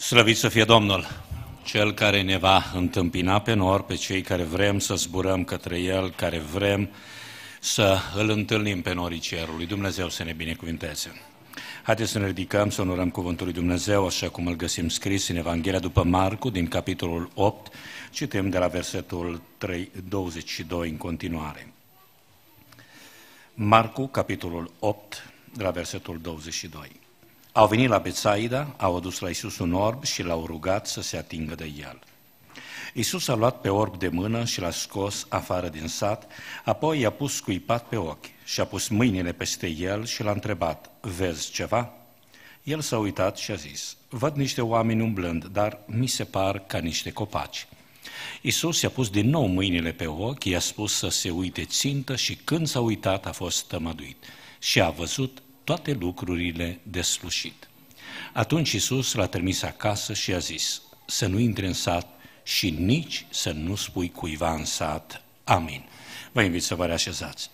Slăvit să fie Domnul, Cel care ne va întâmpina pe nor, pe cei care vrem să zburăm către El, care vrem să îl întâlnim pe norii cerului. Dumnezeu să ne binecuvinteze. Haideți să ne ridicăm, să onorăm Cuvântul lui Dumnezeu, așa cum îl găsim scris în Evanghelia după Marcu, din capitolul 8, citim de la versetul 3, 22 în continuare. Marcu, capitolul 8, de la versetul 22. Au venit la Betsaida, au adus la Isus un orb și l-au rugat să se atingă de el. Isus a luat pe orb de mână și l-a scos afară din sat, apoi i-a pus scuipat pe ochi și a pus mâinile peste el și l-a întrebat, vezi ceva? El s-a uitat și a zis, văd niște oameni umblând, dar mi se par ca niște copaci. Isus i-a pus din nou mâinile pe ochi, i-a spus să se uite țintă și când s-a uitat a fost tămăduit și a văzut toate lucrurile de slușit. Atunci Isus l-a trimis acasă și a zis, să nu intre în sat și nici să nu spui cuiva în sat. Amin. Vă invit să vă reașezați.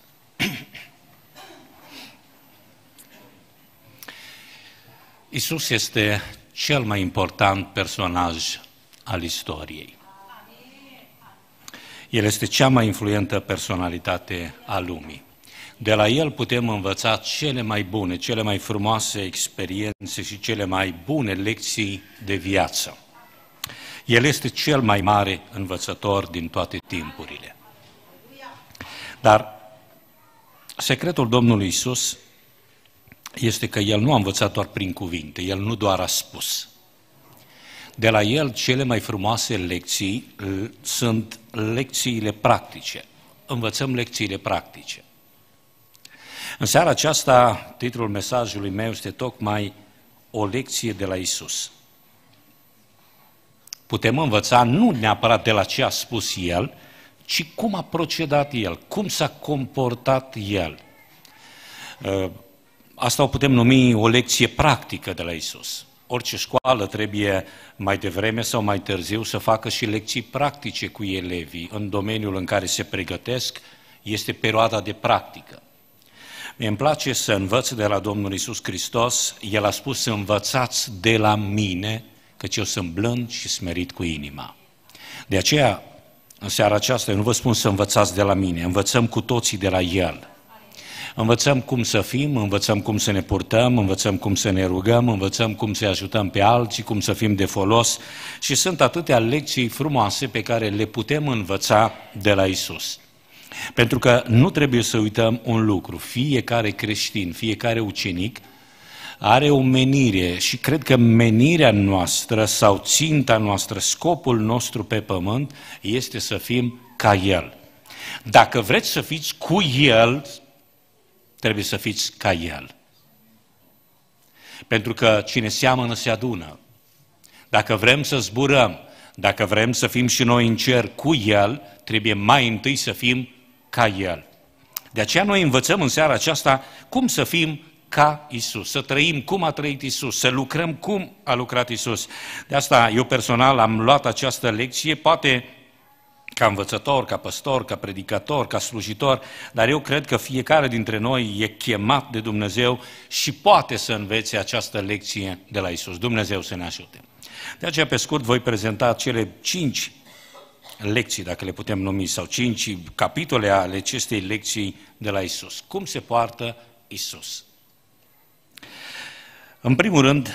Isus este cel mai important personaj al istoriei. El este cea mai influentă personalitate a lumii. De la el putem învăța cele mai bune, cele mai frumoase experiențe și cele mai bune lecții de viață. El este cel mai mare învățător din toate timpurile. Dar secretul Domnului Isus este că El nu a învățat doar prin cuvinte, El nu doar a spus. De la El cele mai frumoase lecții sunt lecțiile practice. Învățăm lecțiile practice. În seara aceasta, titlul mesajului meu este tocmai O lecție de la Isus. Putem învăța nu neapărat de la ce a spus El, ci cum a procedat El, cum s-a comportat El. Ă, asta o putem numi o lecție practică de la Isus. Orice școală trebuie mai devreme sau mai târziu să facă și lecții practice cu elevii în domeniul în care se pregătesc, este perioada de practică. Îmi place să învăț de la Domnul Isus Hristos. El a spus, să învățați de la mine, căci eu sunt blând și smerit cu inima. De aceea, în seara aceasta, eu nu vă spun să învățați de la mine, învățăm cu toții de la El. Învățăm cum să fim, învățăm cum să ne purtăm, învățăm cum să ne rugăm, învățăm cum să ajutăm pe alții, cum să fim de folos și sunt atâtea lecții frumoase pe care le putem învăța de la Isus. Pentru că nu trebuie să uităm un lucru. Fiecare creștin, fiecare ucenic are o menire și cred că menirea noastră sau ținta noastră, scopul nostru pe pământ este să fim ca El. Dacă vreți să fiți cu El, trebuie să fiți ca El. Pentru că cine seamănă se adună. Dacă vrem să zburăm, dacă vrem să fim și noi în cer cu El, trebuie mai întâi să fim ca El. De aceea noi învățăm în seara aceasta cum să fim ca Isus, să trăim cum a trăit Isus, să lucrăm cum a lucrat Isus. De asta eu personal am luat această lecție, poate ca învățător, ca păstor, ca predicator, ca slujitor, dar eu cred că fiecare dintre noi e chemat de Dumnezeu și poate să învețe această lecție de la Isus. Dumnezeu să ne ajute. De aceea, pe scurt, voi prezenta cele cinci lecții, dacă le putem numi, sau cinci capitole ale acestei lecții de la Isus. Cum se poartă Isus? În primul rând,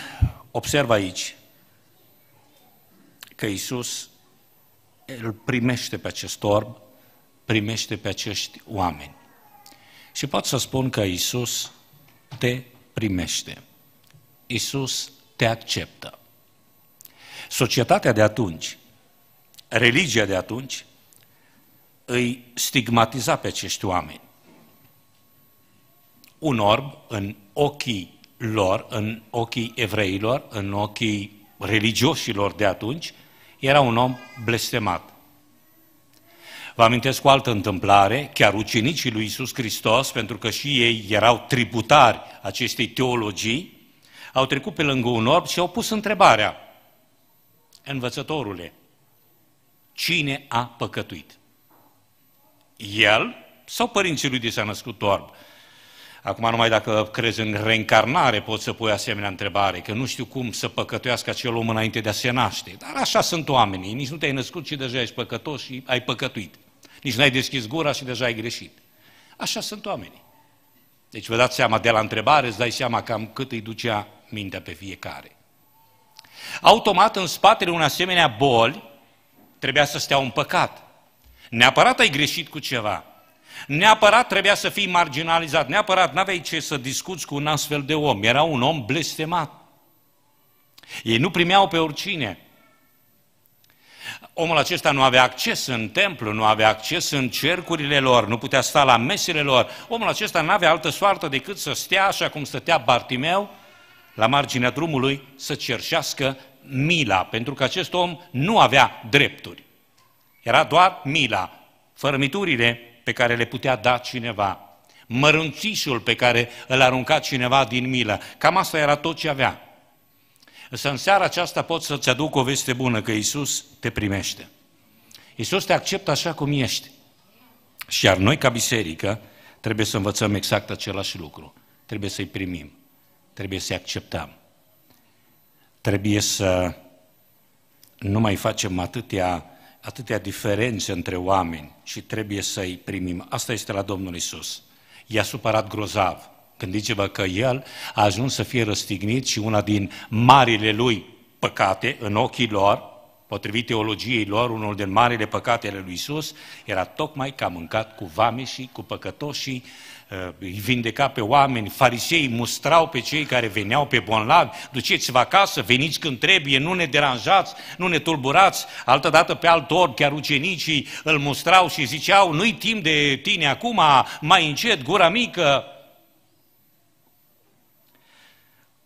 observ aici că Isus îl primește pe acest orb, primește pe acești oameni. Și pot să spun că Isus te primește. Isus te acceptă. Societatea de atunci religia de atunci îi stigmatiza pe acești oameni. Un orb în ochii lor, în ochii evreilor, în ochii religioșilor de atunci, era un om blestemat. Vă amintesc o altă întâmplare, chiar ucenicii lui Isus Hristos, pentru că și ei erau tributari acestei teologii, au trecut pe lângă un orb și au pus întrebarea, învățătorule, cine a păcătuit. El sau părinții lui de s-a născut orb? Acum numai dacă crezi în reîncarnare poți să pui asemenea întrebare, că nu știu cum să păcătuiască acel om înainte de a se naște. Dar așa sunt oamenii, nici nu te-ai născut și deja ești păcătos și ai păcătuit. Nici n-ai deschis gura și deja ai greșit. Așa sunt oamenii. Deci vă dați seama de la întrebare, îți dai seama cam cât îi ducea mintea pe fiecare. Automat în spatele unei asemenea boli Trebuia să stea un păcat. Neapărat ai greșit cu ceva. Neapărat trebuia să fii marginalizat. Neapărat n-aveai ce să discuți cu un astfel de om. Era un om blestemat. Ei nu primeau pe oricine. Omul acesta nu avea acces în templu, nu avea acces în cercurile lor, nu putea sta la mesele lor. Omul acesta nu avea altă soartă decât să stea așa cum stătea Bartimeu, la marginea drumului, să cerșească mila, pentru că acest om nu avea drepturi. Era doar mila, fărămiturile pe care le putea da cineva, mărunțișul pe care îl arunca cineva din milă. Cam asta era tot ce avea. Însă în seara aceasta pot să-ți aduc o veste bună, că Isus te primește. Isus te acceptă așa cum ești. Și iar noi, ca biserică, trebuie să învățăm exact același lucru. Trebuie să-i primim, trebuie să-i acceptăm trebuie să nu mai facem atâtea, atâtea diferențe între oameni și trebuie să-i primim. Asta este la Domnul Isus. I-a supărat grozav. Gândiți-vă că el a ajuns să fie răstignit și una din marile lui păcate în ochii lor, potrivit teologiei lor, unul din marile păcatele lui Isus era tocmai că a mâncat cu vame și cu păcătoșii Uh, îi vindeca pe oameni, farisei mustrau pe cei care veneau pe bonlavi, duceți-vă acasă, veniți când trebuie, nu ne deranjați, nu ne tulburați. Altădată pe alt ori, chiar ucenicii îl mustrau și ziceau, nu-i timp de tine acum, mai încet, gura mică.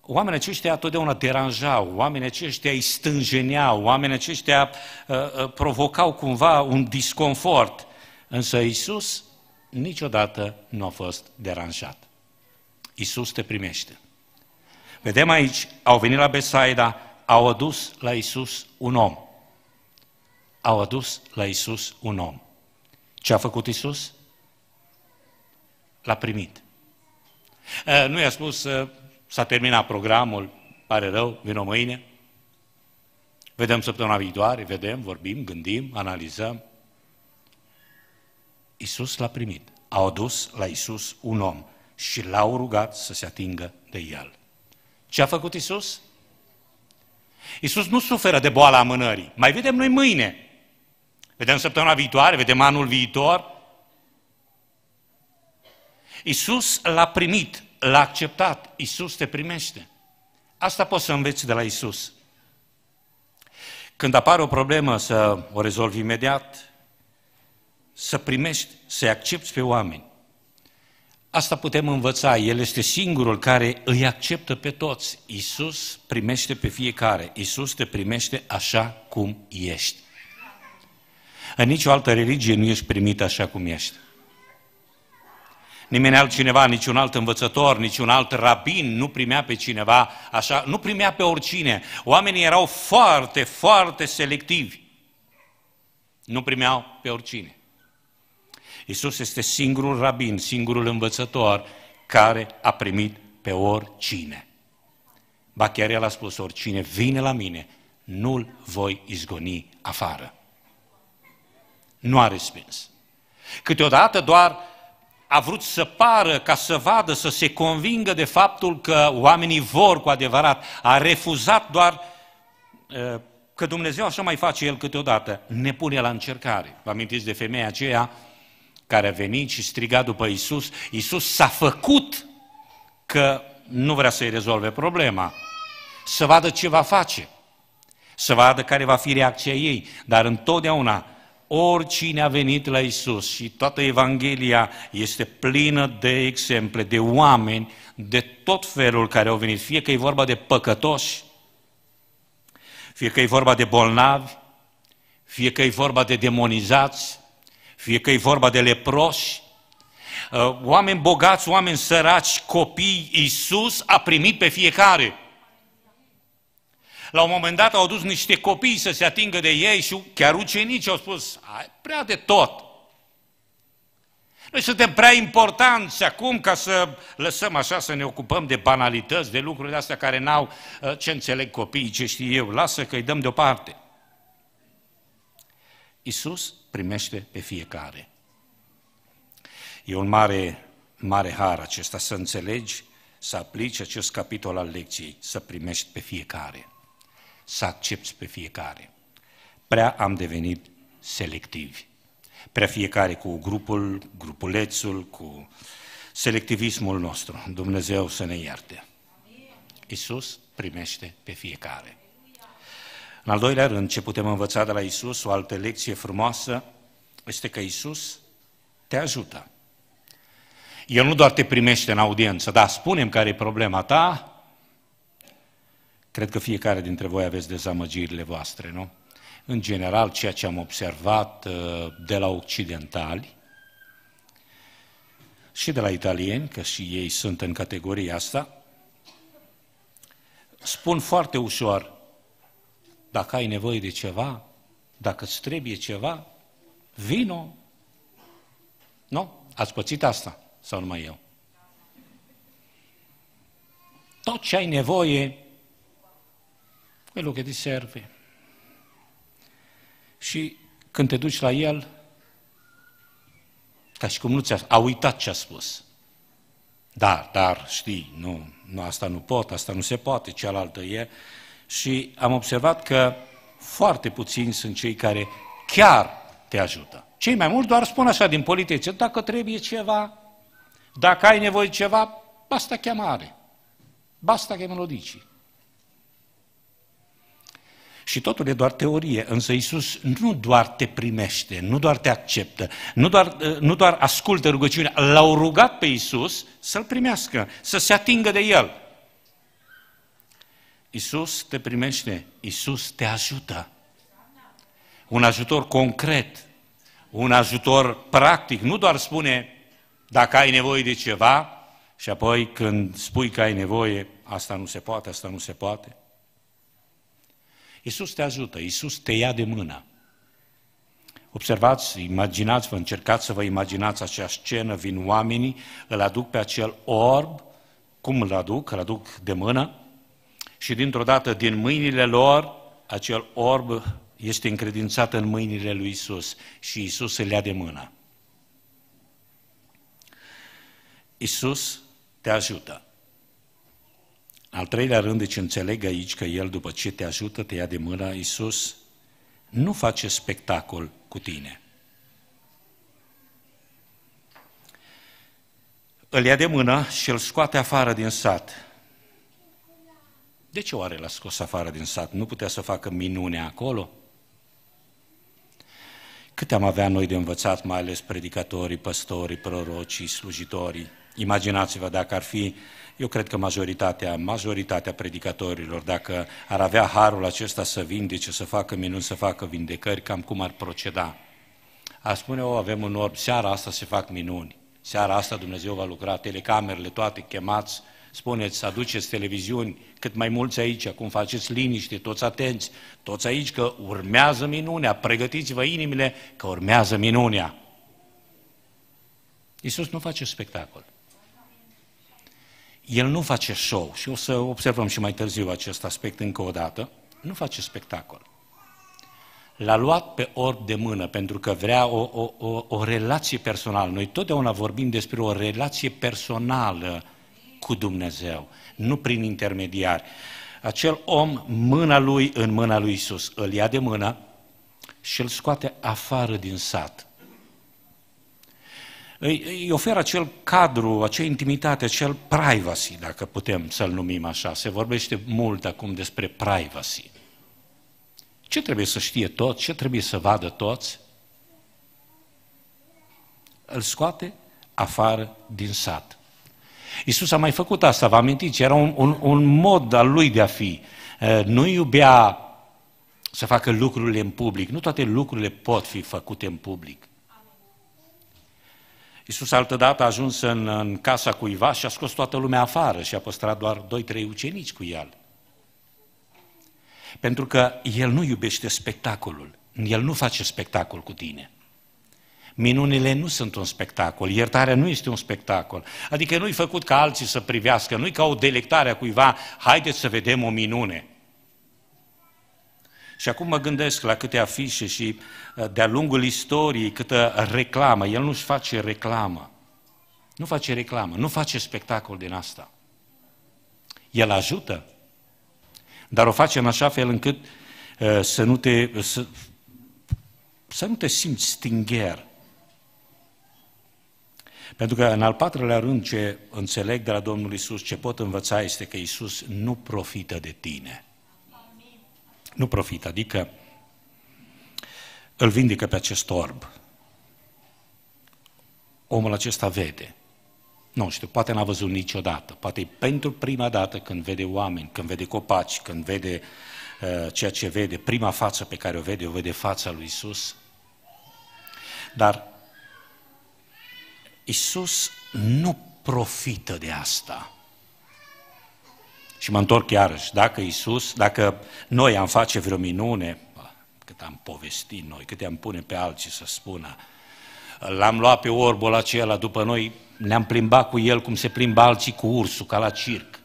Oamenii aceștia totdeauna deranjau, oamenii aceștia îi stânjeneau, oamenii aceștia uh, uh, provocau cumva un disconfort. Însă Iisus niciodată nu a fost deranjat. Isus te primește. Vedem aici, au venit la Besaida, au adus la Isus un om. Au adus la Isus un om. Ce a făcut Isus? L-a primit. Eh, nu i-a spus, eh, s-a terminat programul, pare rău, vină mâine. Vedem săptămâna viitoare, vedem, vorbim, gândim, analizăm. Isus l-a primit. a adus la Isus un om și l-au rugat să se atingă de el. Ce a făcut Isus? Isus nu suferă de boala amânării. Mai vedem noi mâine. Vedem săptămâna viitoare, vedem anul viitor. Isus l-a primit, l-a acceptat. Isus te primește. Asta poți să înveți de la Isus. Când apare o problemă, să o rezolvi imediat, să primești, să-i accepti pe oameni. Asta putem învăța, El este singurul care îi acceptă pe toți. Iisus primește pe fiecare, Iisus te primește așa cum ești. În nicio altă religie nu ești primit așa cum ești. Nimeni altcineva, niciun alt învățător, niciun alt rabin nu primea pe cineva așa, nu primea pe oricine. Oamenii erau foarte, foarte selectivi. Nu primeau pe oricine. Isus este singurul rabin, singurul învățător care a primit pe oricine. Ba chiar el a spus, oricine vine la mine, nu-l voi izgoni afară. Nu a respins. Câteodată doar a vrut să pară, ca să vadă, să se convingă de faptul că oamenii vor cu adevărat. A refuzat doar ă, că Dumnezeu așa mai face El câteodată, ne pune la încercare. Vă amintiți de femeia aceea care a venit și striga după Isus, Isus s-a făcut că nu vrea să-i rezolve problema, să vadă ce va face, să vadă care va fi reacția ei, dar întotdeauna oricine a venit la Isus și toată Evanghelia este plină de exemple, de oameni, de tot felul care au venit, fie că e vorba de păcătoși, fie că e vorba de bolnavi, fie că e vorba de demonizați, fie că e vorba de leproși, uh, oameni bogați, oameni săraci, copii, Iisus a primit pe fiecare. La un moment dat au dus niște copii să se atingă de ei și chiar ucenici au spus, prea de tot. Noi suntem prea importanți acum ca să lăsăm așa să ne ocupăm de banalități, de lucrurile astea care n-au uh, ce înțeleg copiii, ce știu eu, lasă că îi dăm deoparte. Iisus primește pe fiecare. E un mare, mare har acesta să înțelegi, să aplici acest capitol al lecției, să primești pe fiecare, să accepti pe fiecare. Prea am devenit selectivi. Prea fiecare cu grupul, grupulețul, cu selectivismul nostru. Dumnezeu să ne ierte. Iisus primește pe fiecare. În al doilea rând, ce putem învăța de la Isus, o altă lecție frumoasă, este că Isus te ajută. El nu doar te primește în audiență, dar spunem care e problema ta, cred că fiecare dintre voi aveți dezamăgirile voastre, nu? În general, ceea ce am observat uh, de la occidentali și de la italieni, că și ei sunt în categoria asta, spun foarte ușor, dacă ai nevoie de ceva, dacă îți trebuie ceva, vino. Nu? Ați pățit asta? Sau numai eu? Tot ce ai nevoie, quello che te serve. Și când te duci la el, ca și cum nu ți-a a uitat ce a spus. Da, dar știi, nu, nu, asta nu pot, asta nu se poate, cealaltă e și am observat că foarte puțini sunt cei care chiar te ajută. Cei mai mulți doar spun așa din politice, dacă trebuie ceva, dacă ai nevoie de ceva, basta chemare, basta că melodicii. Și totul e doar teorie, însă Isus nu doar te primește, nu doar te acceptă, nu doar, ă, nu doar ascultă rugăciunea, l-au rugat pe Isus să-l primească, să se atingă de el. Isus te primește, Isus te ajută. Un ajutor concret, un ajutor practic, nu doar spune dacă ai nevoie de ceva și apoi când spui că ai nevoie, asta nu se poate, asta nu se poate. Isus te ajută, Isus te ia de mână. Observați, imaginați-vă, încercați să vă imaginați acea scenă, vin oamenii, îl aduc pe acel orb, cum îl aduc? Îl aduc de mână, și dintr-o dată din mâinile lor, acel orb este încredințat în mâinile lui Isus și Isus îl ia de mână. Isus te ajută. Al treilea rând, deci înțeleg aici că El, după ce te ajută, te ia de mână, Isus nu face spectacol cu tine. Îl ia de mână și îl scoate afară din sat de ce oare l-a scos afară din sat? Nu putea să facă minune acolo? Câte am avea noi de învățat, mai ales predicatorii, păstorii, prorocii, slujitorii? Imaginați-vă dacă ar fi, eu cred că majoritatea, majoritatea predicatorilor, dacă ar avea harul acesta să vindece, să facă minuni, să facă vindecări, cam cum ar proceda? Ar spune, o, avem un orb, seara asta se fac minuni, seara asta Dumnezeu va lucra, telecamerele toate chemați, spuneți să aduceți televiziuni cât mai mulți aici, acum faceți liniște, toți atenți, toți aici că urmează minunea, pregătiți-vă inimile că urmează minunea. Iisus nu face spectacol. El nu face show și o să observăm și mai târziu acest aspect încă o dată. Nu face spectacol. L-a luat pe orb de mână pentru că vrea o, o, o, o relație personală. Noi totdeauna vorbim despre o relație personală cu Dumnezeu, nu prin intermediari. Acel om, mâna lui în mâna lui Isus, îl ia de mână și îl scoate afară din sat. Îi, oferă acel cadru, acea intimitate, acel privacy, dacă putem să-l numim așa. Se vorbește mult acum despre privacy. Ce trebuie să știe tot? Ce trebuie să vadă toți? Îl scoate afară din sat. Isus a mai făcut asta, vă amintiți, era un, un, un mod al lui de a fi. Eh, nu iubea să facă lucrurile în public. Nu toate lucrurile pot fi făcute în public. Iisus altădată a ajuns în, în casa cuiva și a scos toată lumea afară și a păstrat doar doi, trei ucenici cu el. Pentru că el nu iubește spectacolul, el nu face spectacol cu tine. Minunile nu sunt un spectacol, iertarea nu este un spectacol. Adică nu-i făcut ca alții să privească, nu-i ca o delectare a cuiva, haideți să vedem o minune. Și acum mă gândesc la câte afișe și uh, de-a lungul istoriei, câtă reclamă. El nu-și face reclamă. Nu face reclamă, nu face spectacol din asta. El ajută, dar o face în așa fel încât uh, să nu te, să, să nu te simți stingher, pentru că, în al patrulea rând, ce înțeleg de la Domnul Isus, ce pot învăța este că Isus nu profită de tine. Amin. Nu profită, adică îl vindecă pe acest orb. Omul acesta vede. Nu știu, poate n-a văzut niciodată, poate pentru prima dată când vede oameni, când vede copaci, când vede uh, ceea ce vede, prima față pe care o vede, o vede fața lui Isus. Dar Isus nu profită de asta. Și mă întorc iarăși, dacă Isus, dacă noi am face vreo minune, cât am povestit noi, cât am pune pe alții să spună, l-am luat pe orbul acela după noi, ne-am plimbat cu el cum se plimbă alții cu ursul, ca la circ.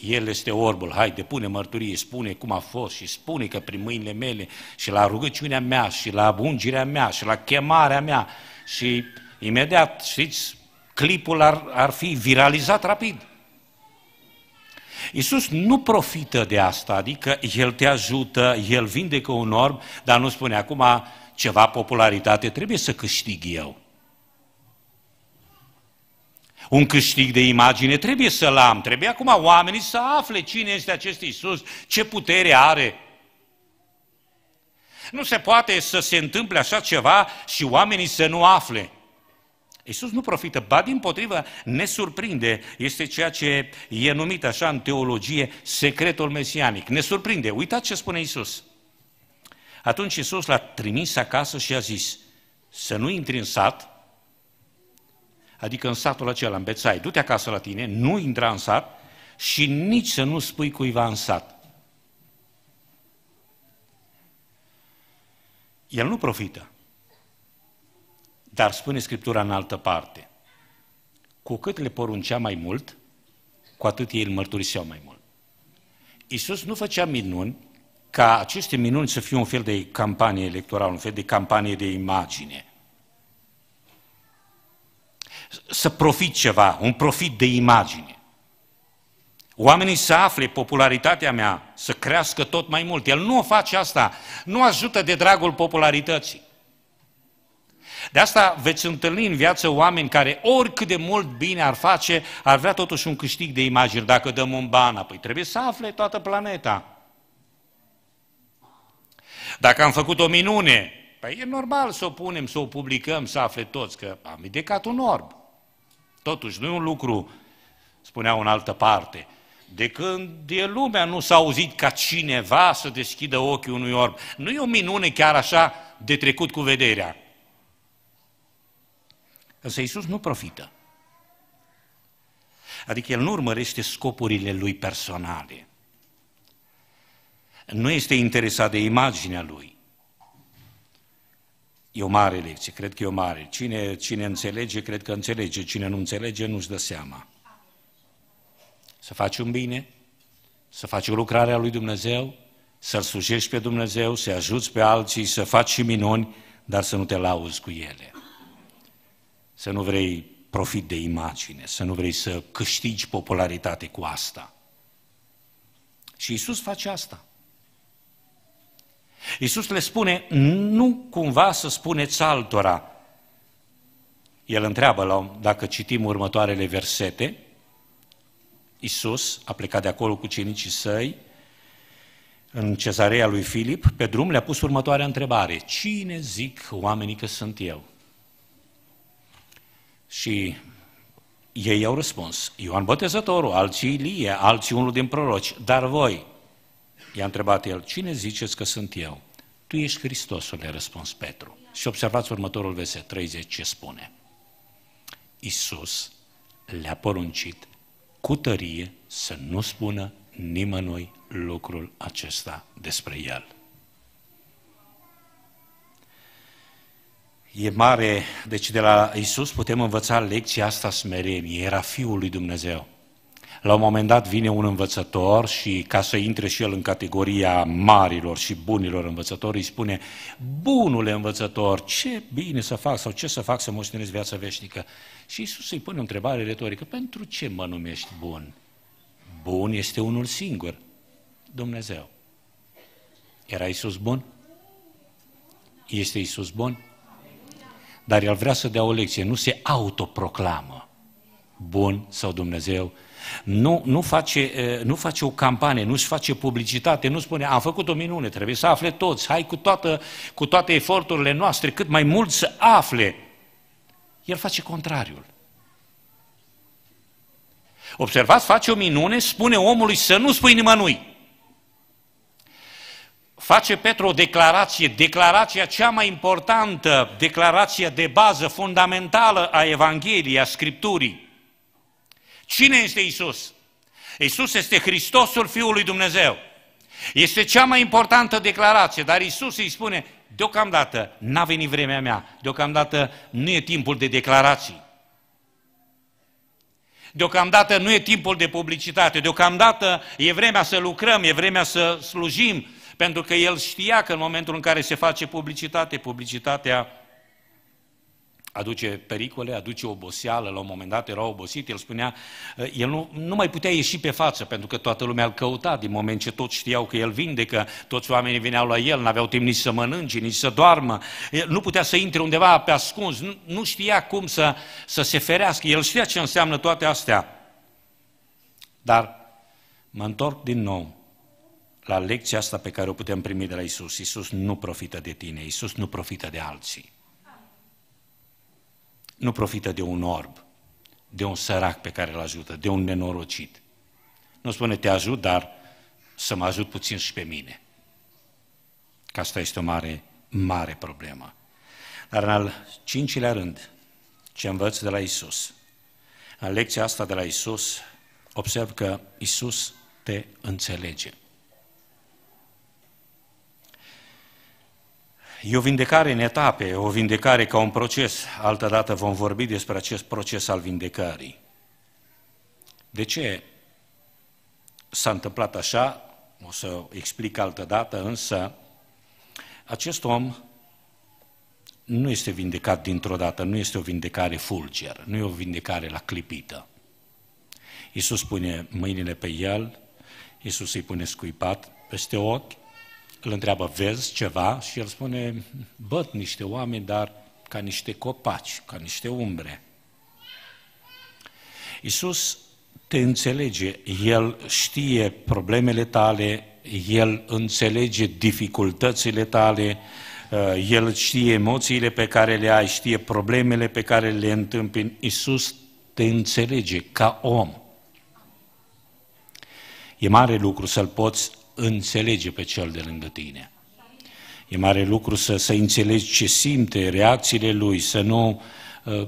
El este orbul, hai, depune mărturie, spune cum a fost și spune că prin mâinile mele și la rugăciunea mea și la abungirea mea și la chemarea mea și Imediat, știți, clipul ar, ar fi viralizat rapid. Iisus nu profită de asta, adică El te ajută, El vindecă un orb, dar nu spune acum ceva popularitate, trebuie să câștig eu. Un câștig de imagine trebuie să-l am, trebuie acum oamenii să afle cine este acest Iisus, ce putere are. Nu se poate să se întâmple așa ceva și oamenii să nu afle. Iisus nu profită, ba din potrivă ne surprinde, este ceea ce e numit așa în teologie secretul mesianic. Ne surprinde, uitați ce spune Iisus. Atunci Iisus l-a trimis acasă și a zis, să nu intri în sat, adică în satul acela, în Bețai, du-te acasă la tine, nu intra în sat și nici să nu spui cuiva în sat. El nu profită. Dar spune Scriptura în altă parte, cu cât le poruncea mai mult, cu atât ei îl mărturiseau mai mult. Iisus nu făcea minuni ca aceste minuni să fie un fel de campanie electorală, un fel de campanie de imagine. Să profit ceva, un profit de imagine. Oamenii să afle popularitatea mea, să crească tot mai mult. El nu o face asta, nu ajută de dragul popularității. De asta veți întâlni în viață oameni care oricât de mult bine ar face, ar vrea totuși un câștig de imagini. Dacă dăm un ban, apoi trebuie să afle toată planeta. Dacă am făcut o minune, păi e normal să o punem, să o publicăm, să afle toți, că am ridicat un orb. Totuși, nu e un lucru, spunea în altă parte, de când e lumea nu s-a auzit ca cineva să deschidă ochii unui orb. Nu e o minune chiar așa de trecut cu vederea. Însă Iisus nu profită. Adică el nu urmărește scopurile lui personale. Nu este interesat de imaginea lui. E o mare lecție, cred că e o mare. Cine, cine înțelege, cred că înțelege. Cine nu înțelege, nu-și dă seama. Să faci un bine, să faci o lucrare a lui Dumnezeu, să-L sujești pe Dumnezeu, să-i ajuți pe alții, să faci și minuni, dar să nu te lauzi cu ele. Să nu vrei profit de imagine, să nu vrei să câștigi popularitate cu asta. Și Isus face asta. Isus le spune, nu cumva să spuneți altora. El întreabă, la, dacă citim următoarele versete, Isus a plecat de acolo cu cenicii săi, în cezarea lui Filip, pe drum le-a pus următoarea întrebare. Cine zic oamenii că sunt eu? Și ei au răspuns, Ioan Botezătorul, alții Ilie, alții unul din proroci, dar voi, i-a întrebat el, cine ziceți că sunt eu? Tu ești Hristosul, le-a răspuns Petru. Și observați următorul verset 30 ce spune. Iisus le-a poruncit cu tărie să nu spună nimănui lucrul acesta despre el. e mare, deci de la Isus putem învăța lecția asta smerenie, era Fiul lui Dumnezeu. La un moment dat vine un învățător și ca să intre și el în categoria marilor și bunilor învățători, îi spune, bunule învățător, ce bine să fac sau ce să fac să moștenesc viața veșnică? Și Isus îi pune o întrebare retorică, pentru ce mă numești bun? Bun este unul singur, Dumnezeu. Era Isus bun? Este Isus bun? Dar el vrea să dea o lecție, nu se autoproclamă bun sau Dumnezeu. Nu, nu, face, nu face o campanie, nu-și face publicitate, nu spune am făcut o minune, trebuie să afle toți, hai cu, toată, cu toate eforturile noastre, cât mai mult să afle. El face contrariul. Observați, face o minune, spune omului să nu spui nimănui face Petru o declarație, declarația cea mai importantă, declarația de bază, fundamentală a Evangheliei, a Scripturii. Cine este Isus? Isus este Hristosul Fiului Dumnezeu. Este cea mai importantă declarație, dar Isus îi spune, deocamdată n-a venit vremea mea, deocamdată nu e timpul de declarații. Deocamdată nu e timpul de publicitate, deocamdată e vremea să lucrăm, e vremea să slujim, pentru că el știa că în momentul în care se face publicitate, publicitatea aduce pericole, aduce oboseală, la un moment dat era obosit, el spunea, eh, el nu, nu mai putea ieși pe față, pentru că toată lumea îl căuta, din moment ce toți știau că el vindecă, toți oamenii veneau la el, nu aveau timp nici să mănânce, nici să doarmă, el eh, nu putea să intre undeva pe ascuns, nu, nu știa cum să, să se ferească, el știa ce înseamnă toate astea. Dar mă întorc din nou la lecția asta pe care o putem primi de la Isus. Isus nu profită de tine, Isus nu profită de alții. Nu profită de un orb, de un sărac pe care îl ajută, de un nenorocit. Nu spune te ajut, dar să mă ajut puțin și pe mine. Că asta este o mare, mare problemă. Dar în al cincilea rând, ce învăț de la Isus? În lecția asta de la Isus, observ că Isus te înțelege. E o vindecare în etape, o vindecare ca un proces. Altădată dată vom vorbi despre acest proces al vindecării. De ce s-a întâmplat așa? O să explic altă dată, însă acest om nu este vindecat dintr-o dată, nu este o vindecare fulger, nu e o vindecare la clipită. Iisus pune mâinile pe el, Iisus îi pune scuipat peste ochi, îl întreabă, vezi ceva? Și el spune, băt niște oameni, dar ca niște copaci, ca niște umbre. Iisus te înțelege, El știe problemele tale, El înțelege dificultățile tale, uh, El știe emoțiile pe care le ai, știe problemele pe care le întâmpini. Iisus te înțelege ca om. E mare lucru să-L poți înțelege pe cel de lângă tine. E mare lucru să, să înțelegi ce simte, reacțiile lui, să nu uh,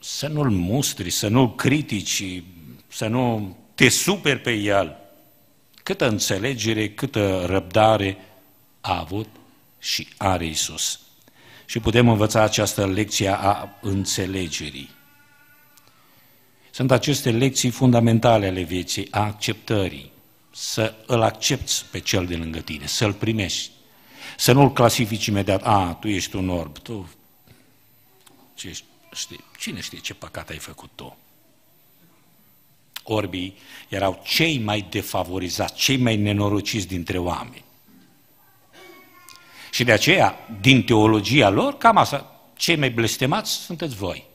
să nu-l mustri, să nu-l critici, să nu te superi pe el. Câtă înțelegere, câtă răbdare a avut și are Isus. Și putem învăța această lecție a înțelegerii. Sunt aceste lecții fundamentale ale vieții, a acceptării să îl accepti pe cel de lângă tine, să-l primești. Să nu-l clasifici imediat, a, tu ești un orb, tu... Ce știi, cine știe ce păcat ai făcut tu? Orbii erau cei mai defavorizați, cei mai nenorociți dintre oameni. Și de aceea, din teologia lor, cam asta, cei mai blestemați sunteți voi.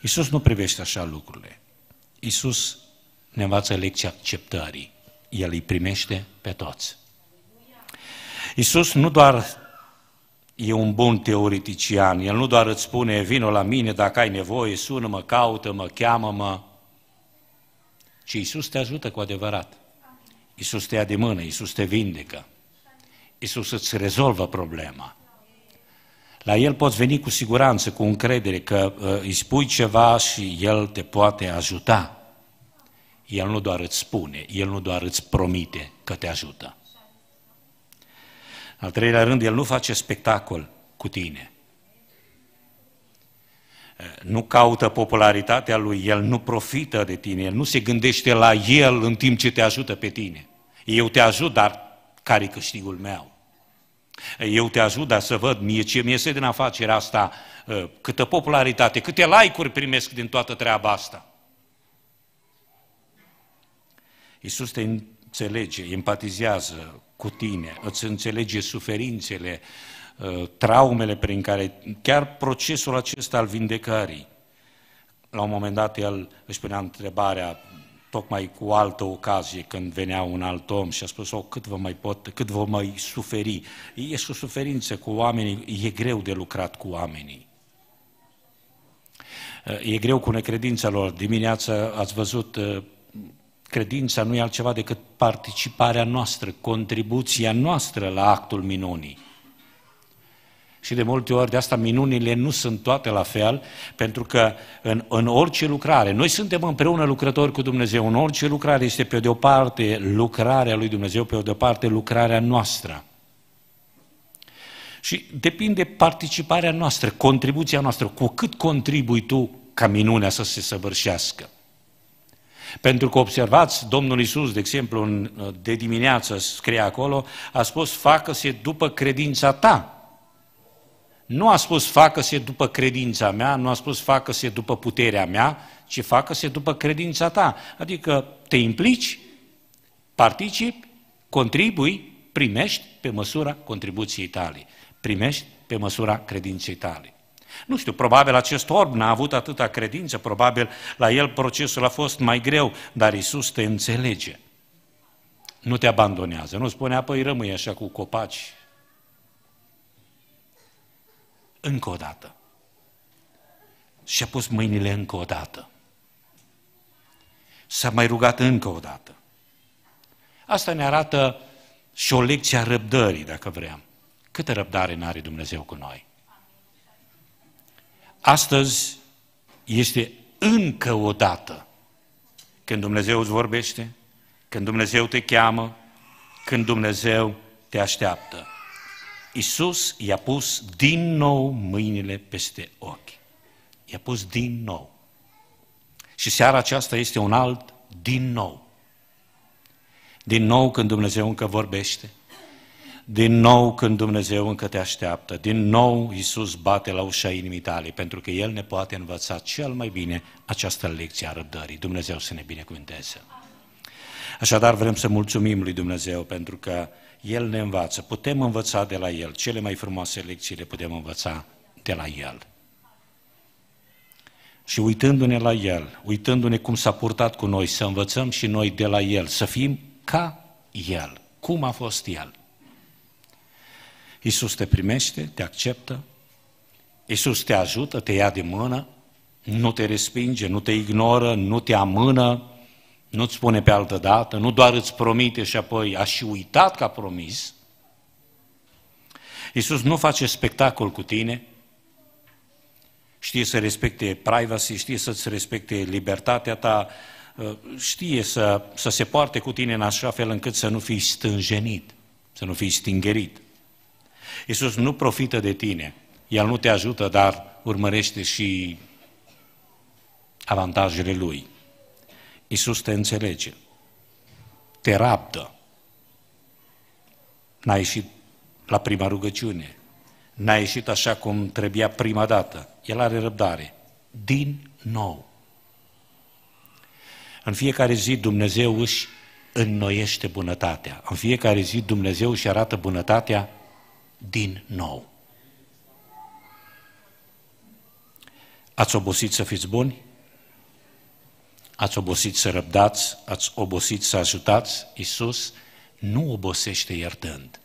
Iisus nu privește așa lucrurile. Iisus ne învață lecția acceptării. El îi primește pe toți. Iisus nu doar e un bun teoretician, El nu doar îți spune, vină la mine dacă ai nevoie, sună-mă, caută-mă, cheamă-mă, ci Iisus te ajută cu adevărat. Iisus te ia de mână, Iisus te vindecă. Iisus îți rezolvă problema. La El poți veni cu siguranță, cu încredere, că uh, îi spui ceva și El te poate ajuta. El nu doar îți spune, El nu doar îți promite că te ajută. Al treilea rând, El nu face spectacol cu tine. Eh, nu caută popularitatea lui, El nu profită de tine, El nu se gândește la El în timp ce te ajută pe tine. Eu te ajut, dar care-i câștigul meu? Eh, eu te ajut, dar să văd mie ce mi e din afacerea asta, eh, câtă popularitate, câte like-uri primesc din toată treaba asta. Iisus te înțelege, empatizează cu tine, îți înțelege suferințele, ă, traumele prin care, chiar procesul acesta al vindecării. La un moment dat el își punea întrebarea, tocmai cu altă ocazie, când venea un alt om și a spus, o, oh, cât vă mai pot, cât vă mai suferi. E o suferință cu oamenii, e greu de lucrat cu oamenii. Ă, e greu cu necredința lor. Dimineața ați văzut ă, Credința nu e altceva decât participarea noastră, contribuția noastră la actul minunii. Și de multe ori de asta minunile nu sunt toate la fel, pentru că în, în orice lucrare, noi suntem împreună lucrători cu Dumnezeu, în orice lucrare este pe de o parte lucrarea lui Dumnezeu, pe de o parte lucrarea noastră. Și depinde participarea noastră, contribuția noastră, cu cât contribui tu ca minunea să se săvârșească. Pentru că observați, Domnul Isus, de exemplu, în, uh, de dimineață scrie acolo, a spus, facă-se după credința ta. Nu a spus, facă-se după credința mea, nu a spus, facă-se după puterea mea, ci facă-se după credința ta. Adică te implici, participi, contribui, primești pe măsura contribuției tale. Primești pe măsura credinței tale. Nu știu, probabil acest orb n-a avut atâta credință, probabil la el procesul a fost mai greu, dar Isus te înțelege. Nu te abandonează, nu spunea, apoi rămâi așa cu copaci. Încă o dată. Și-a pus mâinile încă o dată. S-a mai rugat încă o dată. Asta ne arată și o lecție a răbdării, dacă vrem. Câtă răbdare n-are Dumnezeu cu noi? Astăzi este încă o dată când Dumnezeu îți vorbește, când Dumnezeu te cheamă, când Dumnezeu te așteaptă. Iisus i-a pus din nou mâinile peste ochi. I-a pus din nou. Și seara aceasta este un alt din nou. Din nou când Dumnezeu încă vorbește, din nou când Dumnezeu încă te așteaptă, din nou Iisus bate la ușa inimii tale, pentru că El ne poate învăța cel mai bine această lecție a răbdării. Dumnezeu să ne binecuvânteze. Așadar vrem să mulțumim lui Dumnezeu pentru că El ne învață, putem învăța de la El, cele mai frumoase lecții le putem învăța de la El. Și uitându-ne la El, uitându-ne cum s-a purtat cu noi, să învățăm și noi de la El, să fim ca El, cum a fost El. Iisus te primește, te acceptă, Iisus te ajută, te ia de mână, nu te respinge, nu te ignoră, nu te amână, nu-ți spune pe altă dată, nu doar îți promite și apoi a și uitat că a promis. Iisus nu face spectacol cu tine, știe să respecte privacy, știe să-ți respecte libertatea ta, ă, știe să, să se poarte cu tine în așa fel încât să nu fii stânjenit, să nu fii stingerit. Iisus nu profită de tine. El nu te ajută, dar urmărește și avantajele Lui. Iisus te înțelege, te raptă, N-ai ieșit la prima rugăciune, n-ai ieșit așa cum trebuia prima dată. El are răbdare. Din nou. În fiecare zi Dumnezeu își înnoiește bunătatea. În fiecare zi Dumnezeu își arată bunătatea din nou. Ați obosit să fiți buni? Ați obosit să răbdați? Ați obosit să ajutați? Iisus nu obosește iertând.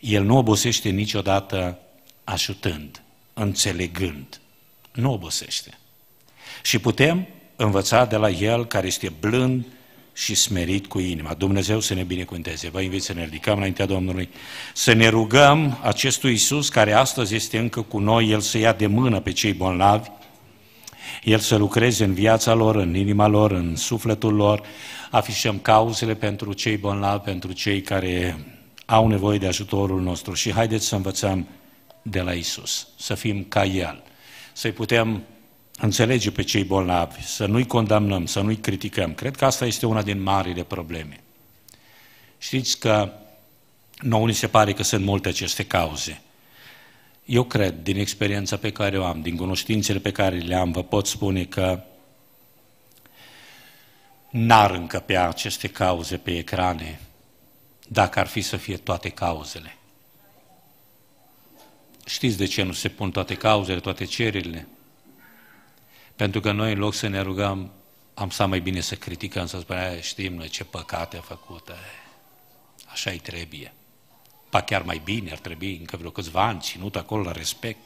El nu obosește niciodată ajutând, înțelegând. Nu obosește. Și putem învăța de la El, care este blând, și smerit cu inima. Dumnezeu să ne binecuvânteze. Vă invit să ne ridicăm înaintea Domnului, să ne rugăm acestui Isus, care astăzi este încă cu noi, El să ia de mână pe cei bolnavi, El să lucreze în viața lor, în inima lor, în sufletul lor. Afișăm cauzele pentru cei bolnavi, pentru cei care au nevoie de ajutorul nostru și haideți să învățăm de la Isus, să fim ca El, să-i putem înțelege pe cei bolnavi, să nu-i condamnăm, să nu-i criticăm. Cred că asta este una din marile probleme. Știți că nouă ni se pare că sunt multe aceste cauze. Eu cred, din experiența pe care o am, din cunoștințele pe care le am, vă pot spune că n-ar încăpea aceste cauze pe ecrane dacă ar fi să fie toate cauzele. Știți de ce nu se pun toate cauzele, toate cererile? Pentru că noi, în loc să ne rugăm, am să mai bine să criticăm, să spunem, știm noi ce păcate a făcut, așa-i trebuie. Pa chiar mai bine ar trebui, încă vreo câțiva ani, ținut acolo la respect.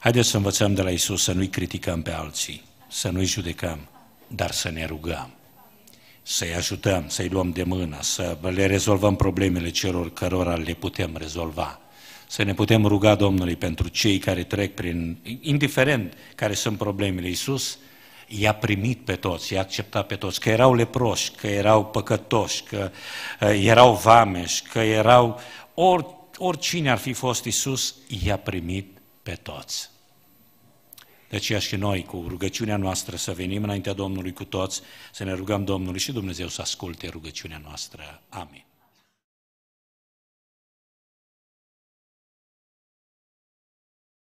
Haideți să învățăm de la Isus să nu-i criticăm pe alții, să nu-i judecăm, dar să ne rugăm, să-i ajutăm, să-i luăm de mână, să le rezolvăm problemele celor cărora le putem rezolva să ne putem ruga Domnului pentru cei care trec prin, indiferent care sunt problemele, Iisus i-a primit pe toți, i-a acceptat pe toți, că erau leproși, că erau păcătoși, că uh, erau vameși, că erau, or, oricine ar fi fost Iisus, i-a primit pe toți. De aceea și noi, cu rugăciunea noastră, să venim înaintea Domnului cu toți, să ne rugăm Domnului și Dumnezeu să asculte rugăciunea noastră. Amin.